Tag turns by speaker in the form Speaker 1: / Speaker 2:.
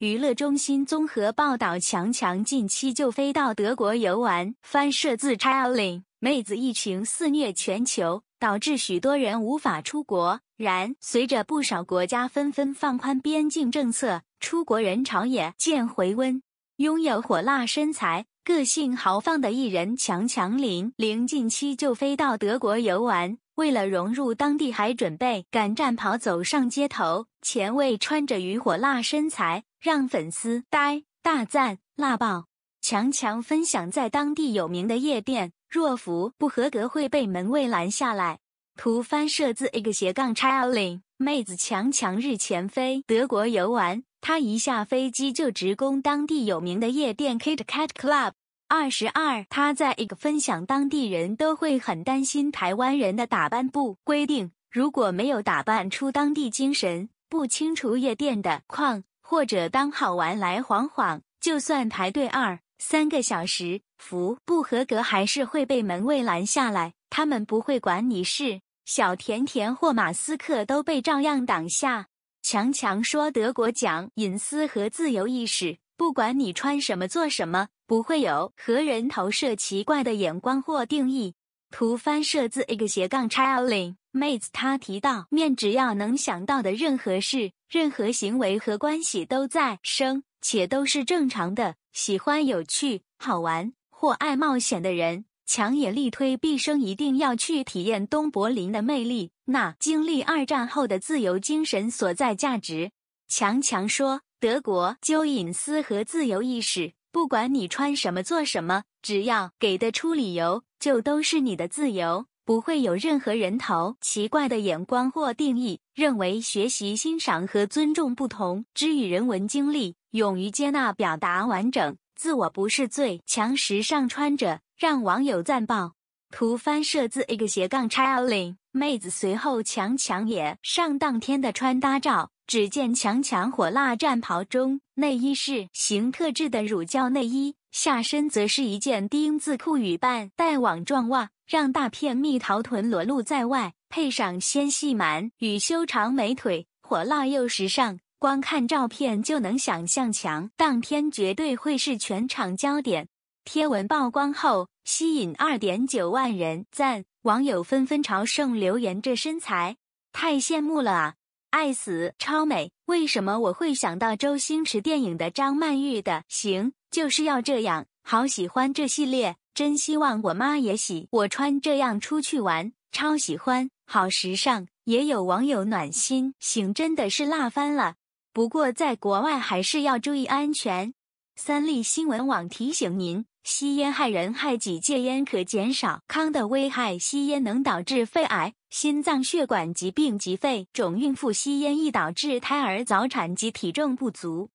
Speaker 1: 娱乐中心综合报道：强强近期就飞到德国游玩，翻摄自 c h i l i g 妹子疫情肆虐全球，导致许多人无法出国。然随着不少国家纷纷放宽边境政策，出国人潮也渐回温。拥有火辣身材、个性豪放的艺人强强，林临近期就飞到德国游玩。为了融入当地，还准备赶战袍走上街头，前卫穿着与火辣身材。让粉丝呆大赞辣爆！强强分享在当地有名的夜店，若服不合格会被门卫拦下来。图翻设自一个斜杠 Charlie 妹子强强日前飞德国游玩，他一下飞机就直攻当地有名的夜店 k i t k Cat Club。二十二，他在一个分享当地人都会很担心台湾人的打扮不规定，如果没有打扮出当地精神，不清楚夜店的况或者当好玩来晃晃，就算排队二三个小时，服不合格还是会被门卫拦下来。他们不会管你是小甜甜或马斯克，都被照样挡下。强强说德国讲隐私和自由意识，不管你穿什么做什么，不会有和人投射奇怪的眼光或定义。图翻设字，一个斜杠 c h a l i n g 妹子她提到，面只要能想到的任何事、任何行为和关系都在生，且都是正常的。喜欢有趣、好玩或爱冒险的人，强也力推毕生一定要去体验东柏林的魅力，那经历二战后的自由精神所在价值。强强说，德国究隐私和自由意识，不管你穿什么、做什么，只要给得出理由，就都是你的自由。不会有任何人头奇怪的眼光或定义，认为学习、欣赏和尊重不同只与人文经历，勇于接纳表达完整自我不是最强时尚穿着，让网友赞爆。图翻摄自一个斜杠 Charlie 妹子，随后强强也上当天的穿搭照，只见强强火辣战袍中内衣是型特制的乳胶内衣。下身则是一件丁字裤与半带网状袜，让大片蜜桃臀裸露在外，配上纤细蛮与修长美腿，火辣又时尚。光看照片就能想象强，当天绝对会是全场焦点。贴文曝光后，吸引二点九万人赞，网友纷纷朝圣留言：“这身材太羡慕了啊，爱死，超美！”为什么我会想到周星驰电影的张曼玉的行，就是要这样，好喜欢这系列，真希望我妈也喜我穿这样出去玩，超喜欢，好时尚。也有网友暖心，醒真的是辣翻了。不过在国外还是要注意安全。三立新闻网提醒您：吸烟害人害己，戒烟可减少康的危害。吸烟能导致肺癌、心脏血管疾病及肺肿，孕妇吸烟易导致胎儿早产及体重不足。